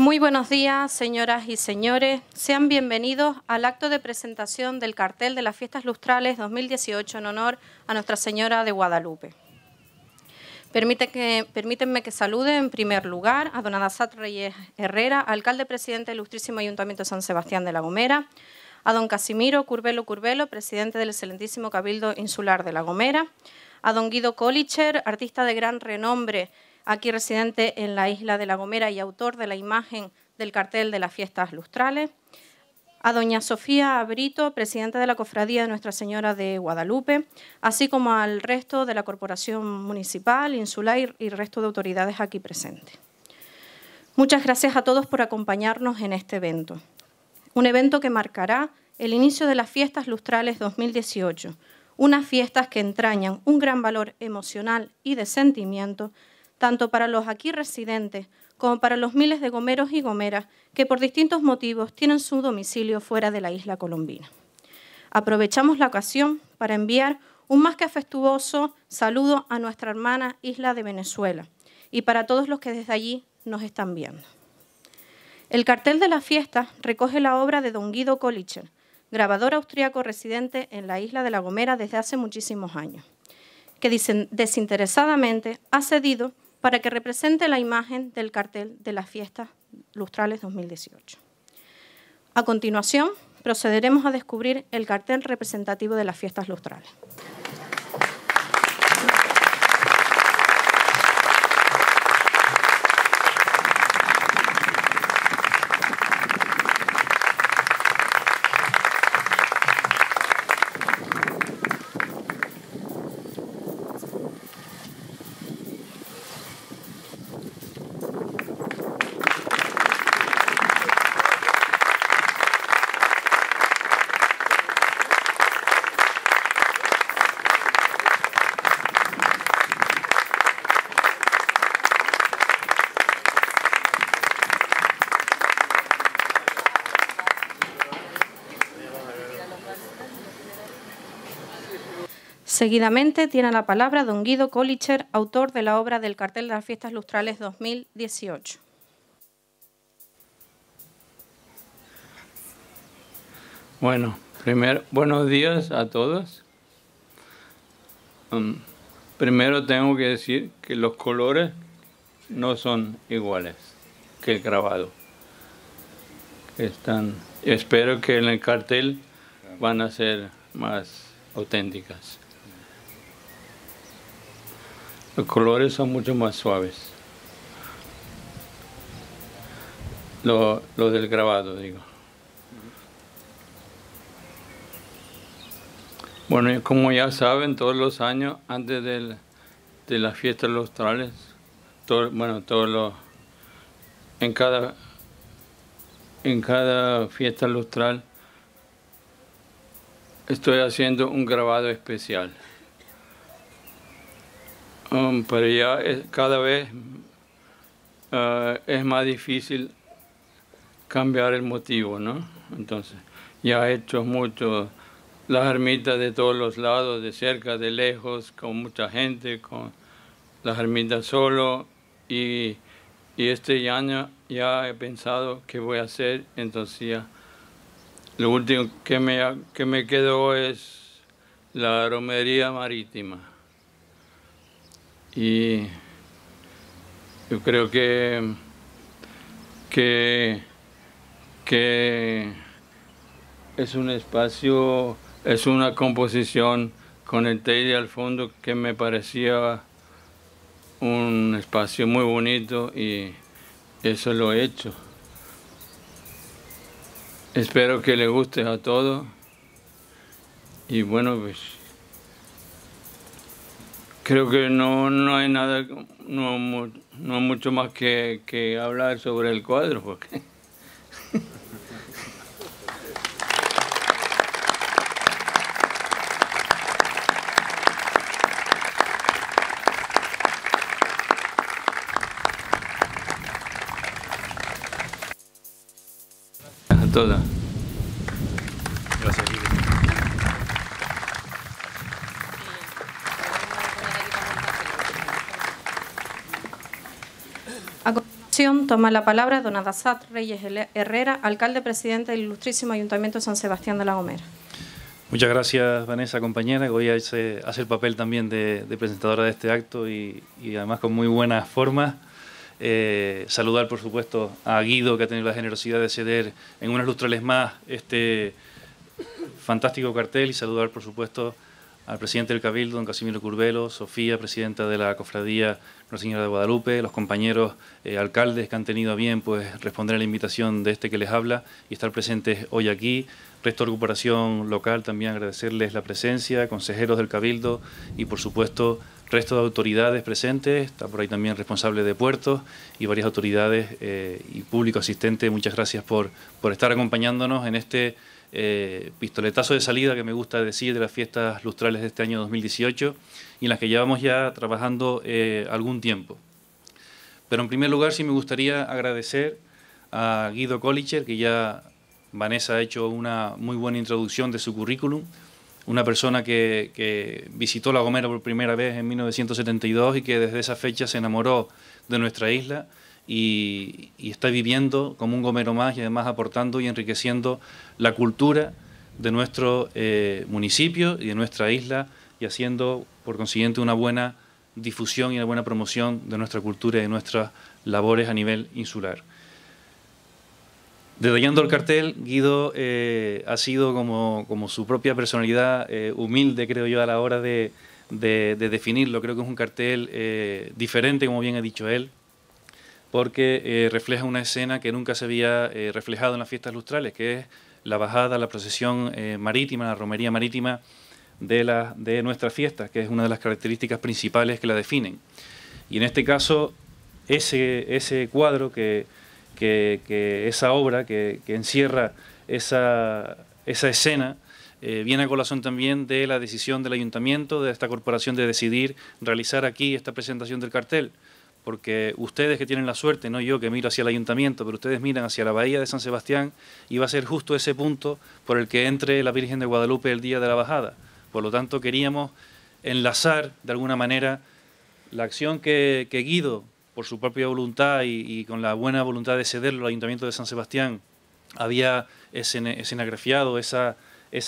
Muy buenos días, señoras y señores. Sean bienvenidos al acto de presentación del cartel de las Fiestas Lustrales 2018 en honor a Nuestra Señora de Guadalupe. Permite que, permítanme que salude en primer lugar a don Adasat Reyes Herrera, alcalde presidente del ilustrísimo Ayuntamiento de San Sebastián de la Gomera, a don Casimiro Curbelo Curbelo, presidente del excelentísimo Cabildo Insular de la Gomera, a don Guido Colicher, artista de gran renombre aquí residente en la isla de La Gomera y autor de la imagen del cartel de las fiestas lustrales, a doña Sofía Brito, presidenta de la Cofradía de Nuestra Señora de Guadalupe, así como al resto de la Corporación Municipal, Insular y resto de autoridades aquí presentes. Muchas gracias a todos por acompañarnos en este evento. Un evento que marcará el inicio de las fiestas lustrales 2018, unas fiestas que entrañan un gran valor emocional y de sentimiento tanto para los aquí residentes como para los miles de gomeros y gomeras que por distintos motivos tienen su domicilio fuera de la isla colombina. Aprovechamos la ocasión para enviar un más que afectuoso saludo a nuestra hermana isla de Venezuela y para todos los que desde allí nos están viendo. El cartel de la fiesta recoge la obra de don Guido Kolicher, grabador austriaco residente en la isla de La Gomera desde hace muchísimos años, que desinteresadamente ha cedido para que represente la imagen del cartel de las fiestas lustrales 2018. A continuación, procederemos a descubrir el cartel representativo de las fiestas lustrales. Seguidamente tiene la palabra don Guido Colicher, autor de la obra del cartel de las fiestas lustrales 2018. Bueno, primero, buenos días a todos. Um, primero tengo que decir que los colores no son iguales que el grabado. espero que en el cartel van a ser más auténticas. Los colores son mucho más suaves. Lo, del grabado, digo. Bueno, como ya saben, todos los años, antes de las fiestas lustrales, bueno, todos en cada, en cada fiesta lustral estoy haciendo un grabado especial. Um, pero ya eh, cada vez uh, es más difícil cambiar el motivo, ¿no? Entonces, ya he hecho mucho las ermitas de todos los lados, de cerca, de lejos, con mucha gente, con las ermitas solo. Y, este año ya he pensado qué voy a hacer, entonces ya lo último que me, que me quedó es la romería marítima y yo creo que, que, que es un espacio, es una composición con el Teide al fondo que me parecía un espacio muy bonito y eso lo he hecho. Espero que le guste a todos y bueno, pues creo que no, no hay nada, no, no mucho más que, que hablar sobre el cuadro. Porque... a toma la palabra don Adasat Reyes Herrera, alcalde presidente del ilustrísimo Ayuntamiento de San Sebastián de la Gomera. Muchas gracias, Vanessa, compañera. Voy a hacer el papel también de, presentadora de este acto y, además con muy buenas formas. Eh, saludar, por supuesto, a Guido, que ha tenido la generosidad de ceder en unos lustrales más este fantástico cartel y saludar, por supuesto, al presidente del Cabildo, don Casimiro Curbelo, Sofía, presidenta de la Cofradía Nuestra Señora de Guadalupe, los compañeros eh, alcaldes que han tenido a bien pues, responder a la invitación de este que les habla y estar presentes hoy aquí. Resto de Recuperación Local, también agradecerles la presencia, consejeros del Cabildo y, por supuesto, resto de autoridades presentes, está por ahí también responsable de puertos y varias autoridades eh, y público asistente. Muchas gracias por, por estar acompañándonos en este eh, pistoletazo de salida que me gusta decir de las fiestas lustrales de este año 2018 y en las que llevamos ya trabajando eh, algún tiempo. Pero en primer lugar sí me gustaría agradecer a Guido Kolicher, que ya Vanessa ha hecho una muy buena introducción de su currículum, una persona que visitó La Gomera por primera vez en 1972 y que desde esa fecha se enamoró de nuestra isla y, está viviendo como un gomero más y además aportando y enriqueciendo la cultura de nuestro eh, municipio y de nuestra isla y haciendo por consiguiente una buena difusión y una buena promoción de nuestra cultura y de nuestras labores a nivel insular. Detallando el cartel, Guido eh, ha sido como, su propia personalidad eh, humilde, creo yo, a la hora de, definirlo. Creo que es un cartel diferente, como bien ha dicho él, porque eh, refleja una escena que nunca se había eh, reflejado en las fiestas lustrales, que es la bajada, la procesión eh, marítima, la romería marítima de, nuestras fiestas, nuestra fiesta, que es una de las características principales que la definen. Y en este caso, ese, cuadro, que, esa obra que, encierra esa, escena, viene a colación también de la decisión del ayuntamiento, de esta corporación, de decidir realizar aquí esta presentación del cartel porque ustedes que tienen la suerte, no yo que miro hacia el ayuntamiento, pero ustedes miran hacia la bahía de San Sebastián y va a ser justo ese punto por el que entre la Virgen de Guadalupe el día de la bajada. Por lo tanto, queríamos enlazar de alguna manera la acción que, Guido, por su propia voluntad y, con la buena voluntad de cederlo al ayuntamiento de San Sebastián, había escenografiado esa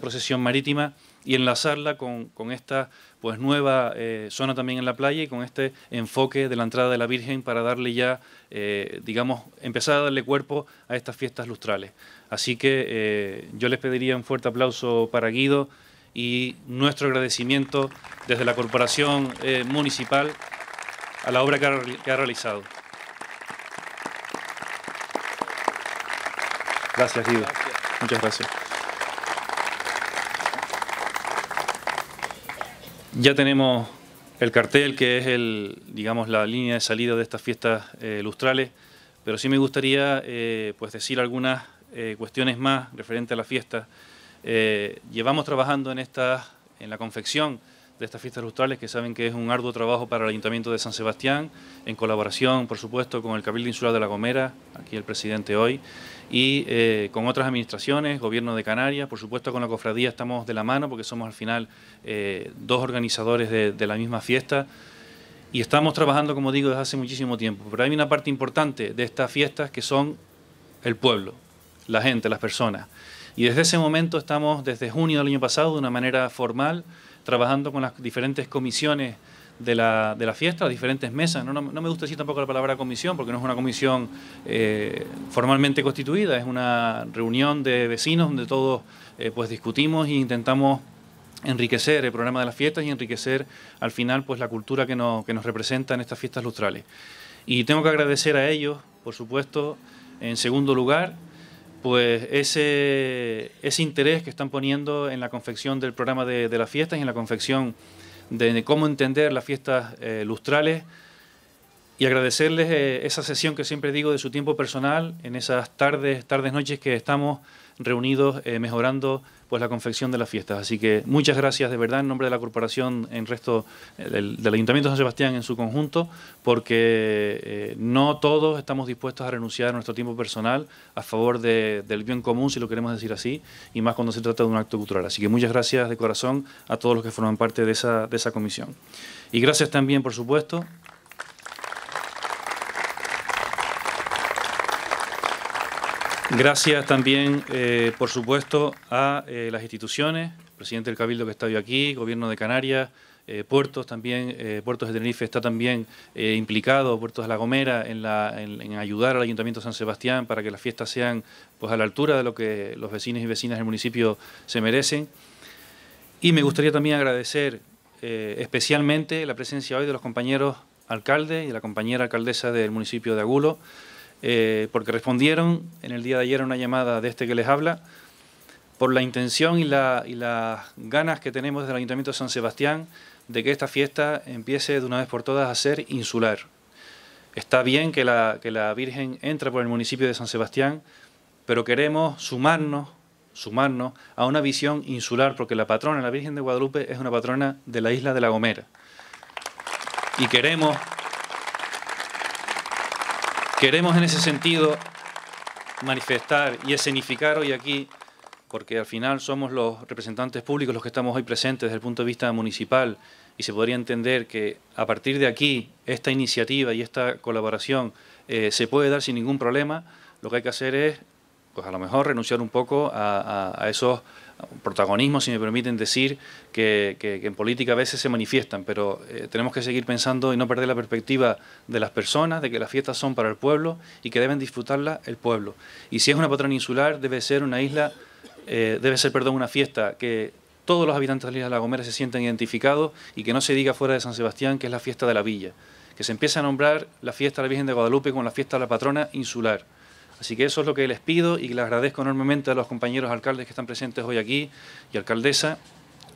procesión marítima y enlazarla con, esta pues, nueva eh, zona también en la playa y con este enfoque de la entrada de la Virgen para darle ya, eh, digamos, empezar a darle cuerpo a estas fiestas lustrales. Así que eh, yo les pediría un fuerte aplauso para Guido y nuestro agradecimiento desde la Corporación Municipal a la obra que ha, realizado. Gracias, Guido. Muchas gracias. Ya tenemos el cartel que es el, digamos, la línea de salida de estas fiestas eh, lustrales, pero sí me gustaría eh, pues decir algunas eh, cuestiones más referente a la fiesta. llevamos trabajando en, esta, en la confección de estas fiestas lustrales, que saben que es un arduo trabajo para el Ayuntamiento de San Sebastián, en colaboración, por supuesto, con el Cabildo Insular de La Gomera, aquí el presidente hoy, y eh, con otras administraciones, Gobierno de Canarias, por supuesto, con la cofradía estamos de la mano, porque somos al final eh, dos organizadores de, de la misma fiesta, y estamos trabajando, como digo, desde hace muchísimo tiempo. Pero hay una parte importante de estas fiestas que son el pueblo, la gente, las personas. Y desde ese momento estamos, desde junio del año pasado, de una manera formal, trabajando con las diferentes comisiones de la, fiesta, las diferentes mesas. No, me gusta decir tampoco la palabra comisión, porque no es una comisión eh, formalmente constituida, es una reunión de vecinos donde todos eh, pues discutimos e intentamos enriquecer el programa de las fiestas y enriquecer al final pues la cultura que, que nos representa en estas fiestas lustrales. Y tengo que agradecer a ellos, por supuesto, en segundo lugar, pues ese, interés que están poniendo en la confección del programa de, las fiestas y en la confección de, cómo entender las fiestas eh, lustrales y agradecerles eh, esa sesión que siempre digo de su tiempo personal en esas tardes, tardes, noches que estamos reunidos eh, mejorando pues la confección de las fiestas. Así que muchas gracias de verdad en nombre de la corporación, en resto eh, del, Ayuntamiento de San Sebastián en su conjunto, porque no todos estamos dispuestos a renunciar a nuestro tiempo personal a favor del bien común, si lo queremos decir así, y más cuando se trata de un acto cultural. Así que muchas gracias de corazón a todos los que forman parte de esa, de esa comisión. Y gracias también, por supuesto, Gracias también, eh, por supuesto, a eh, las instituciones, presidente del Cabildo que está hoy aquí, Gobierno de Canarias, eh, puertos también, puertos de Tenerife está también implicado, puertos de La Gomera, en, ayudar al Ayuntamiento de San Sebastián para que las fiestas sean pues, a la altura de lo que los vecinos y vecinas del municipio se merecen. Y me gustaría también agradecer especialmente la presencia hoy de los compañeros alcaldes y la compañera alcaldesa del municipio de Agulo, eh, porque respondieron en el día de ayer a una llamada de este que les habla, por la intención y, las ganas que tenemos del Ayuntamiento de San Sebastián de que esta fiesta empiece de una vez por todas a ser insular. Está bien que la, Virgen entre por el municipio de San Sebastián, pero queremos sumarnos sumarnos a una visión insular, porque la patrona, la Virgen de Guadalupe, es una patrona de la isla de La Gomera. Y queremos Queremos en ese sentido manifestar y escenificar hoy aquí, porque al final somos los representantes públicos los que estamos hoy presentes desde el punto de vista municipal, y se podría entender que a partir de aquí esta iniciativa y esta colaboración eh, se puede dar sin ningún problema, lo que hay que hacer es, pues a lo mejor, renunciar un poco a esos protagonismo, si me permiten decir, que, en política a veces se manifiestan, pero eh, tenemos que seguir pensando y no perder la perspectiva de las personas, de que las fiestas son para el pueblo y que deben disfrutarla el pueblo. Y si es una patrona insular, debe ser una isla, eh, debe ser, perdón, una fiesta que todos los habitantes de la isla de La Gomera se sientan identificados y que no se diga fuera de San Sebastián que es la fiesta de la villa, que se empiece a nombrar la fiesta de la Virgen de Guadalupe como la fiesta de la patrona insular. Así que eso es lo que les pido y les agradezco enormemente a los compañeros alcaldes que están presentes hoy aquí y alcaldesa,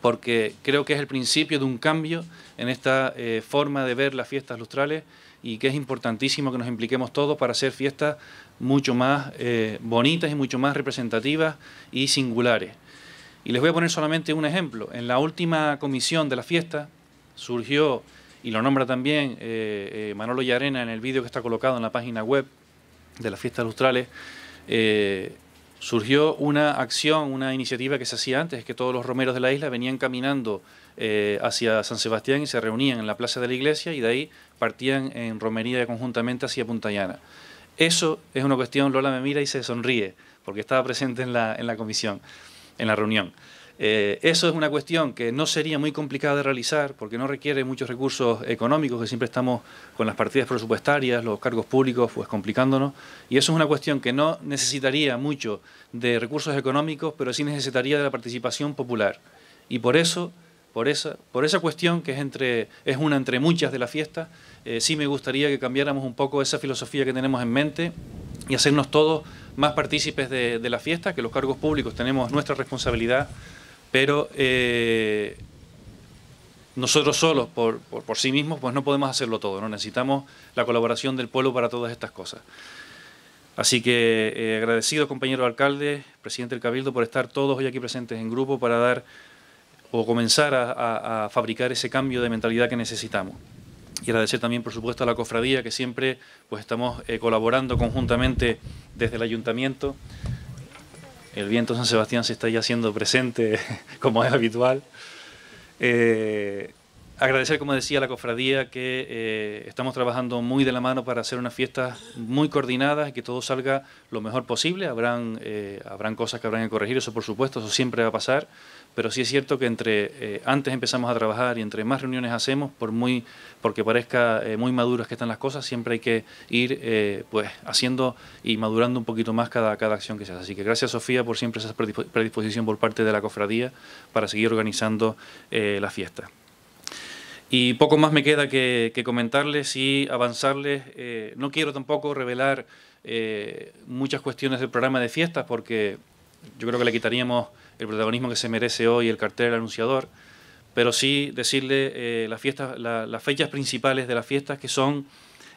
porque creo que es el principio de un cambio en esta eh, forma de ver las fiestas lustrales y que es importantísimo que nos impliquemos todos para hacer fiestas mucho más eh, bonitas y mucho más representativas y singulares. Y les voy a poner solamente un ejemplo. En la última comisión de la fiesta surgió, y lo nombra también eh, Manolo Yarena en el vídeo que está colocado en la página web, de las fiestas lustrales, eh, surgió una acción, una iniciativa que se hacía antes, que todos los romeros de la isla venían caminando eh, hacia San Sebastián y se reunían en la plaza de la iglesia y de ahí partían en romería conjuntamente hacia Llana. Eso es una cuestión, Lola me mira y se sonríe, porque estaba presente en la comisión, en la reunión. Eh, eso es una cuestión que no sería muy complicada de realizar porque no requiere muchos recursos económicos, que siempre estamos con las partidas presupuestarias, los cargos públicos, pues complicándonos. Y eso es una cuestión que no necesitaría mucho de recursos económicos, pero sí necesitaría de la participación popular. Y por eso, por esa, por esa cuestión que es, entre, es una entre muchas de la fiesta, eh, sí me gustaría que cambiáramos un poco esa filosofía que tenemos en mente y hacernos todos más partícipes de la fiesta, que los cargos públicos tenemos nuestra responsabilidad pero eh, nosotros solos, por, sí mismos, pues no podemos hacerlo todo, ¿no? necesitamos la colaboración del pueblo para todas estas cosas. Así que eh, agradecido, compañero alcalde, presidente del Cabildo, por estar todos hoy aquí presentes en grupo para dar o comenzar a, fabricar ese cambio de mentalidad que necesitamos. Y agradecer también, por supuesto, a la cofradía, que siempre pues, estamos eh, colaborando conjuntamente desde el ayuntamiento. El viento San Sebastián se está ya haciendo presente como es habitual. Eh, agradecer, como decía, la cofradía que eh, estamos trabajando muy de la mano para hacer unas fiestas muy coordinadas y que todo salga lo mejor posible. Habrán, eh, habrán cosas que habrán que corregir, eso por supuesto, eso siempre va a pasar pero sí es cierto que entre eh, antes empezamos a trabajar y entre más reuniones hacemos, por muy porque parezca eh, muy maduras que están las cosas, siempre hay que ir eh, pues haciendo y madurando un poquito más cada, cada acción que se hace. Así que gracias Sofía por siempre esa predisposición por parte de la cofradía para seguir organizando la fiesta. Y poco más me queda que, que comentarles y avanzarles. no quiero tampoco revelar muchas cuestiones del programa de fiestas porque yo creo que le quitaríamos el protagonismo que se merece hoy el cartel anunciador, pero sí decirle eh, las, fiestas, las fechas principales de las fiestas que son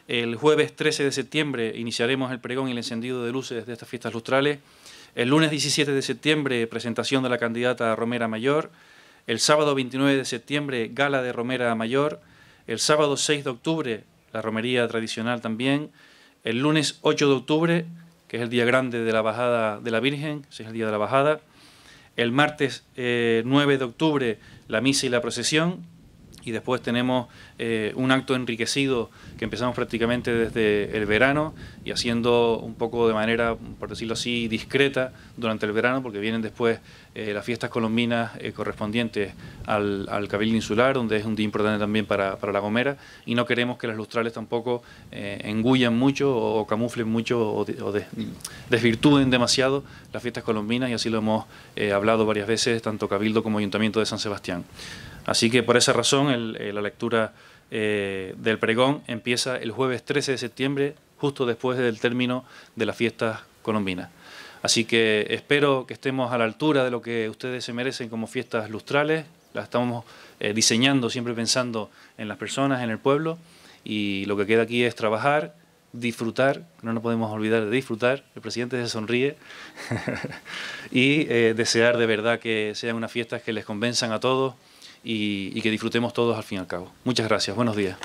el jueves 13 de septiembre iniciaremos el pregón y el encendido de luces de estas fiestas lustrales, el lunes 17 de septiembre presentación de la candidata Romera Mayor, el sábado 29 de septiembre gala de Romera Mayor, el sábado 6 de octubre la romería tradicional también, el lunes 8 de octubre, que es el día grande de la bajada de la Virgen, es el día de la bajada, el martes 9 eh, de octubre la misa y la procesión, y después tenemos eh, un acto enriquecido que empezamos prácticamente desde el verano y haciendo un poco de manera, por decirlo así, discreta durante el verano, porque vienen después eh, las fiestas colombinas eh, correspondientes al, Cabildo Insular, donde es un día importante también para, La Gomera, y no queremos que las lustrales tampoco engullan mucho o, camuflen mucho o, de, desvirtúen demasiado las fiestas colombinas, y así lo hemos hablado varias veces, tanto Cabildo como Ayuntamiento de San Sebastián. Así que por esa razón eh, la lectura eh, del pregón empieza el jueves 13 de septiembre, justo después del término de las fiestas colombinas. Así que espero que estemos a la altura de lo que ustedes se merecen como fiestas lustrales. Las estamos eh, diseñando siempre pensando en las personas, en el pueblo. Y lo que queda aquí es trabajar, disfrutar, no nos podemos olvidar de disfrutar, el presidente se sonríe, y desear de verdad que sean unas fiestas que les convenzan a todos y, que disfrutemos todos al fin y al cabo. Muchas gracias, buenos días.